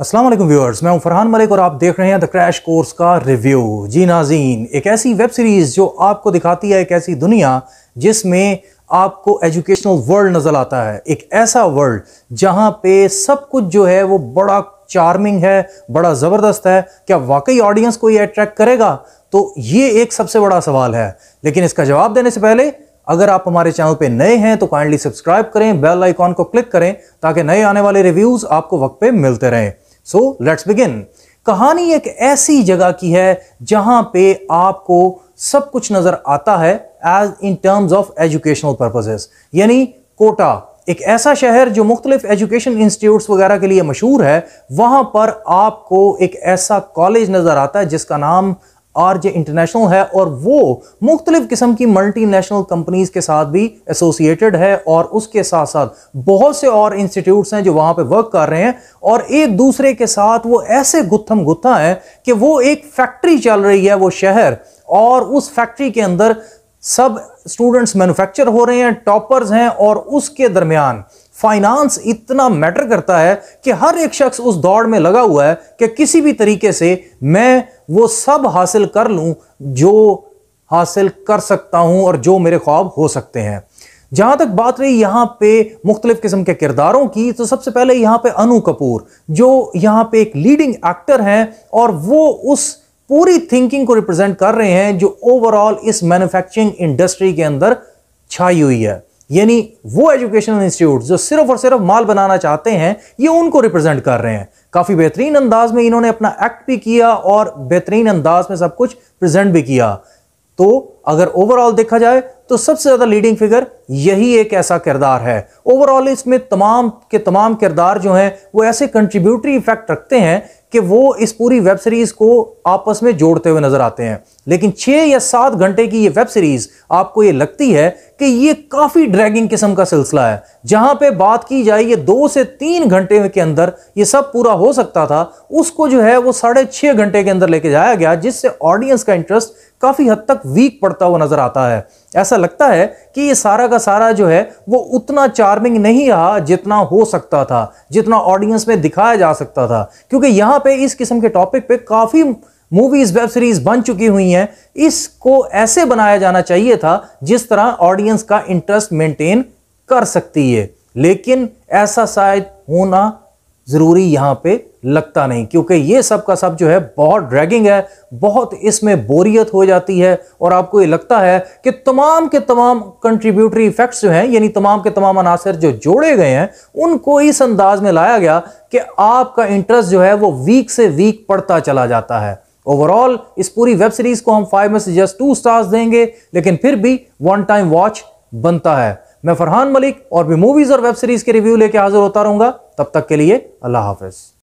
Aslam viewers मैं फरहान मलिक और आप देख रहे हैं द क्रैश कोर्स का रिव्यू जी नाजीन एक ऐसी वेब सीरीज़ जो आपको दिखाती है एक ऐसी दुनिया जिसमें आपको एजुकेशनल वर्ल्ड नज़र आता है एक ऐसा वर्ल्ड जहां पे सब कुछ जो है वो बड़ा चार्मिंग है बड़ा ज़बरदस्त है क्या वाकई ऑडियंस को ये अट्रैक्ट करेगा तो ये एक सबसे बड़ा सवाल है लेकिन इसका जवाब देने से पहले अगर आप हमारे चैनल पे नए हैं तो काइंडली सब्सक्राइब करें बेल आइकॉन को क्लिक करें ताकि नए आने वाले रिव्यूज़ आपको वक्त पे मिलते रहें सो लेट्स बिगिन कहानी एक ऐसी जगह की है जहां पे आपको सब कुछ नजर आता है as in terms of educational purposes यानी कोटा एक ऐसा शहर जो मुख्तलिफ एजुकेशन इंस्टीट्यूट्स वगैरह के लिए मशहूर है वहां पर आपको एक ऐसा कॉलेज नज़र आता है जिसका नाम आर जे इंटरनेशनल है और वो मुख्तलिफ किस्म की मल्टीनेशनल कंपनीज के साथ भी एसोसिएटेड है और उसके साथ साथ बहुत से और इंस्टीट्यूट्स हैं जो वहाँ पे वर्क कर रहे हैं और एक दूसरे के साथ वो ऐसे गुत्थम गुत्था है कि वो एक फैक्ट्री चल रही है वो शहर और उस फैक्ट्री के अंदर सब स्टूडेंट्स मैनुफैक्चर हो रहे हैं टॉपर्स हैं और उसके दरमियान फाइनेंस इतना मैटर करता है कि हर एक शख्स उस दौड़ में लगा हुआ है कि किसी भी तरीके से मैं वो सब हासिल कर लूँ जो हासिल कर सकता हूँ और जो मेरे ख्वाब हो सकते हैं जहाँ तक बात रही यहाँ पे मुख्तलिफ किस्म के किरदारों की तो सबसे पहले यहाँ पे अनु कपूर जो यहाँ पे एक लीडिंग एक्टर हैं और वो उस पूरी थिंकिंग को रिप्रेजेंट कर रहे हैं जो ओवरऑल इस मैन्युफैक्चरिंग इंडस्ट्री के अंदर छाई हुई है यानी वो एजुकेशनल इंस्टीट्यूट जो सिर्फ और सिर्फ माल बनाना चाहते हैं ये उनको रिप्रेजेंट कर रहे हैं काफ़ी बेहतरीन अंदाज में इन्होंने अपना एक्ट भी किया और बेहतरीन अंदाज में सब कुछ प्रेजेंट भी किया तो अगर ओवरऑल देखा जाए तो सबसे ज़्यादा लीडिंग फिगर यही एक ऐसा किरदार है ओवरऑल इसमें तमाम के तमाम किरदार जो हैं वो ऐसे कंट्रीब्यूटरी इफेक्ट रखते हैं कि वो इस पूरी वेब सीरीज़ को आपस में जोड़ते हुए नज़र आते हैं लेकिन छह या सात घंटे की ये वेब सीरीज़ आपको ये लगती है कि ये काफ़ी ड्रैगिंग किस्म का सिलसिला है जहां पे बात की जाए ये दो से तीन घंटे के अंदर ये सब पूरा हो सकता था उसको जो है वो साढ़े छः घंटे के अंदर लेके जाया गया जिससे ऑडियंस का इंटरेस्ट काफ़ी हद तक वीक पड़ता हुआ नज़र आता है ऐसा लगता है कि ये सारा का सारा जो है वो उतना चार्मिंग नहीं रहा जितना हो सकता था जितना ऑडियंस में दिखाया जा सकता था क्योंकि यहाँ पे इस किस्म के टॉपिक पे काफ़ी मूवीज वेब सीरीज बन चुकी हुई हैं इसको ऐसे बनाया जाना चाहिए था जिस तरह ऑडियंस का इंटरेस्ट मेंटेन कर सकती है लेकिन ऐसा शायद होना ज़रूरी यहाँ पे लगता नहीं क्योंकि ये सब का सब जो है बहुत ड्रैगिंग है बहुत इसमें बोरियत हो जाती है और आपको ये लगता है कि तमाम के तमाम कंट्रीब्यूटरी इफेक्ट्स जो हैं यानी तमाम के तमाम अनासर जो जोड़े गए हैं उनको इस अंदाज में लाया गया कि आपका इंटरेस्ट जो है वो वीक से वीक पड़ता चला जाता है ओवरऑल इस पूरी वेब सीरीज को हम फाइव में से जस्ट टू स्टार्स देंगे लेकिन फिर भी वन टाइम वॉच बनता है मैं फरहान मलिक और भी मूवीज और वेब सीरीज के रिव्यू लेके हाजिर होता रहूंगा तब तक के लिए अल्लाह हाफिज़